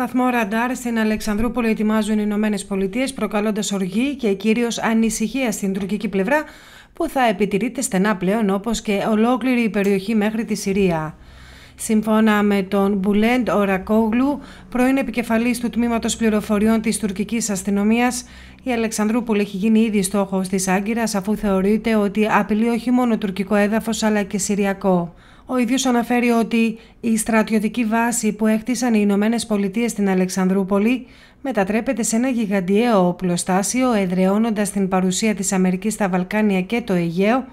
Σταθμό ραντάρ στην Αλεξανδρούπολη ετοιμάζουν οι Ηνωμένες Πολιτείες, προκαλώντας οργή και κυρίως ανησυχία στην τουρκική πλευρά, που θα επιτηρείται στενά πλέον όπως και ολόκληρη η περιοχή μέχρι τη Συρία. Σύμφωνα με τον Μπουλέντ Ορακόγλου, πρώην επικεφαλής του τμήματος Πληροφοριών της Τουρκικής αστυνομίας, η Αλεξανδρούπολη έχει γίνει ήδη στόχος της Άγκυρας, αφού θεωρείται ότι απειλεί όχι μόνο τουρκικό έδαφος, αλλά και συριακό. Ο ίδιος αναφέρει ότι η στρατιωτική βάση που έκτισαν οι Ηνωμένες Πολιτείες στην Αλεξανδρούπολη μετατρέπεται σε ένα γιγαντιαίο οπλοστάσιο εδραιώνοντας την παρουσία της Αμερικής στα Βαλκάνια και το Αιγαίο,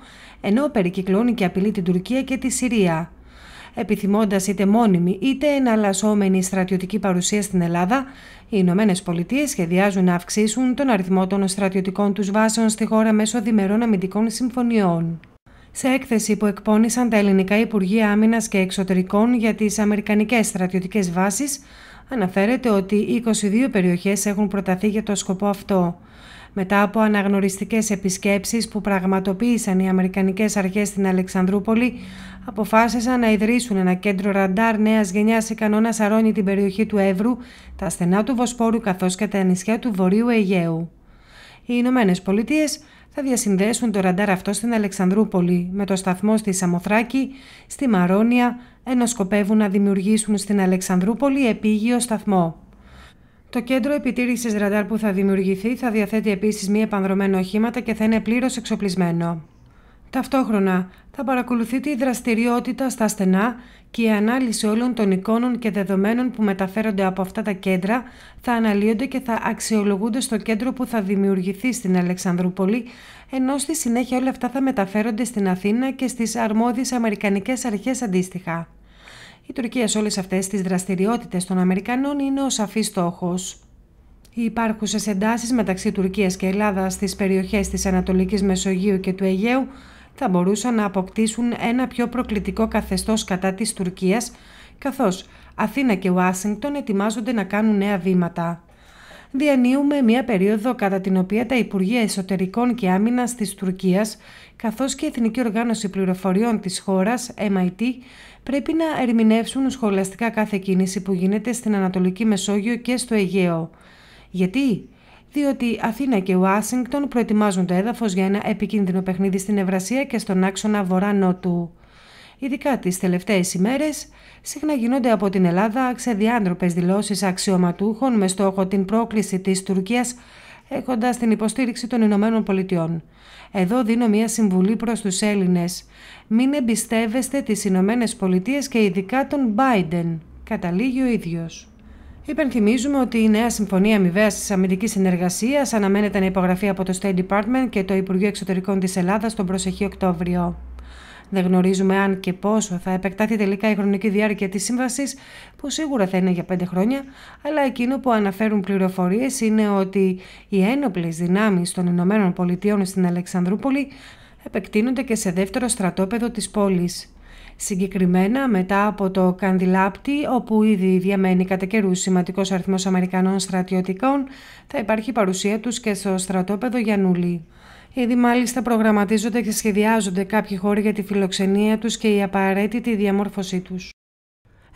ενώ περικυκλώνει και απειλεί την Τουρκία και τη Συρία. Επιθυμώντας είτε μόνιμη είτε εναλλασσόμενη στρατιωτική παρουσία στην Ελλάδα, οι Ηνωμένες Πολιτείες σχεδιάζουν να αυξήσουν τον αριθμό των στρατιωτικών τους βάσεων στη χώρα μέσω διμερών αμυντικών συμφωνιών. Σε έκθεση που εκπώνησαν τα ελληνικά Υπουργεία Άμυνας και Εξωτερικών για τις Αμερικανικές στρατιωτικές βάσεις, αναφέρεται ότι 22 περιοχές έχουν προταθεί για το σκοπό αυτό. Μετά από αναγνωριστικές επισκέψεις που πραγματοποίησαν οι Αμερικανικές αρχές στην Αλεξανδρούπολη, αποφάσισαν να ιδρύσουν ένα κέντρο ραντάρ νέας γενιάς ικανό να σαρώνει την περιοχή του Εύρου, τα στενά του Βοσπόρου καθώς και τα νησιά του Βορείου Αιγαίου. Οι Ηνωμένες Πολιτείες θα διασυνδέσουν το ραντάρ αυτό στην Αλεξανδρούπολη με το σταθμό στη Σαμοθράκη, στη Μαρόνια, ενώ σκοπεύουν να δημιουργήσουν στην Αλεξανδρούπολη επίγειο σταθμό. Το κέντρο επιτήρησης ραντάρ που θα δημιουργηθεί θα διαθέτει επίσης μη επανδρομένο οχήματα και θα είναι πλήρως εξοπλισμένο. Ταυτόχρονα θα παρακολουθείτε η δραστηριότητα στα στενά και η ανάλυση όλων των εικόνων και δεδομένων που μεταφέρονται από αυτά τα κέντρα θα αναλύονται και θα αξιολογούνται στο κέντρο που θα δημιουργηθεί στην Αλεξανδρούπολη, ενώ στη συνέχεια όλα αυτά θα μεταφέρονται στην Αθήνα και στις αρμόδιες Αμερικανικές αρχές αντίστοιχα. Η Τουρκία σε όλες αυτές τις δραστηριότητες των Αμερικανών είναι ο σαφής στόχος. Οι υπάρχουσες εντάσεις μεταξύ Τουρκίας και Ελλάδας στις περιοχές της Ανατολικής Μεσογείου και του Αιγαίου θα μπορούσαν να αποκτήσουν ένα πιο προκλητικό καθεστώς κατά της Τουρκίας, καθώς Αθήνα και Ουάσιγκτον ετοιμάζονται να κάνουν νέα βήματα. Διανύουμε μια περίοδο κατά την οποία τα Υπουργεία Εσωτερικών και Άμυνας της Τουρκίας, καθώς και η Εθνική Οργάνωση Πληροφοριών της χώρας, MIT, πρέπει να ερμηνεύσουν σχολαστικά κάθε κίνηση που γίνεται στην Ανατολική Μεσόγειο και στο Αιγαίο. Γιατί? διότι Αθήνα και Ουάσιγκτον προετοιμάζουν το έδαφος για ένα επικίνδυνο παιχνίδι στην Ευρασία και στον άξονα βορρά-νότου. Ειδικά τις τελευταίες ημέρες, συχνά γίνονται από την Ελλάδα ξεδιάντροπες δηλώσεις αξιωματούχων με στόχο την πρόκληση της Τουρκίας έχοντας την υποστήριξη των Ηνωμένων Πολιτειών. Εδώ δίνω μια συμβουλή προς τους Έλληνες. Μην εμπιστεύεστε τις Ηνωμένες Πολιτείες και ειδικά τον Biden. Καταλήγει ο ίδιος. Υπενθυμίζουμε ότι η νέα συμφωνία αμοιβαίας της αμυντική συνεργασίας αναμένεται να υπογραφεί από το State Department και το Υπουργείο Εξωτερικών της Ελλάδας τον προσεχή Οκτώβριο. Δεν γνωρίζουμε αν και πόσο θα επεκτάθει τελικά η χρονική διάρκεια της σύμβασης, που σίγουρα θα είναι για πέντε χρόνια, αλλά εκείνο που αναφέρουν πληροφορίες είναι ότι οι ένοπλες δυνάμεις των Ηνωμένων Πολιτειών στην Αλεξανδρούπολη επεκτείνονται και σε δεύτερο στρατόπεδο της πόλης. Συγκεκριμένα μετά από το Κανδυλάπτη, όπου ήδη διαμένει κατά καιρούς σημαντικός αριθμός Αμερικανών στρατιωτικών, θα υπάρχει παρουσία τους και στο στρατόπεδο Γιανούλη. Ήδη μάλιστα προγραμματίζονται και σχεδιάζονται κάποιοι χώροι για τη φιλοξενία τους και η απαραίτητη διαμόρφωσή τους.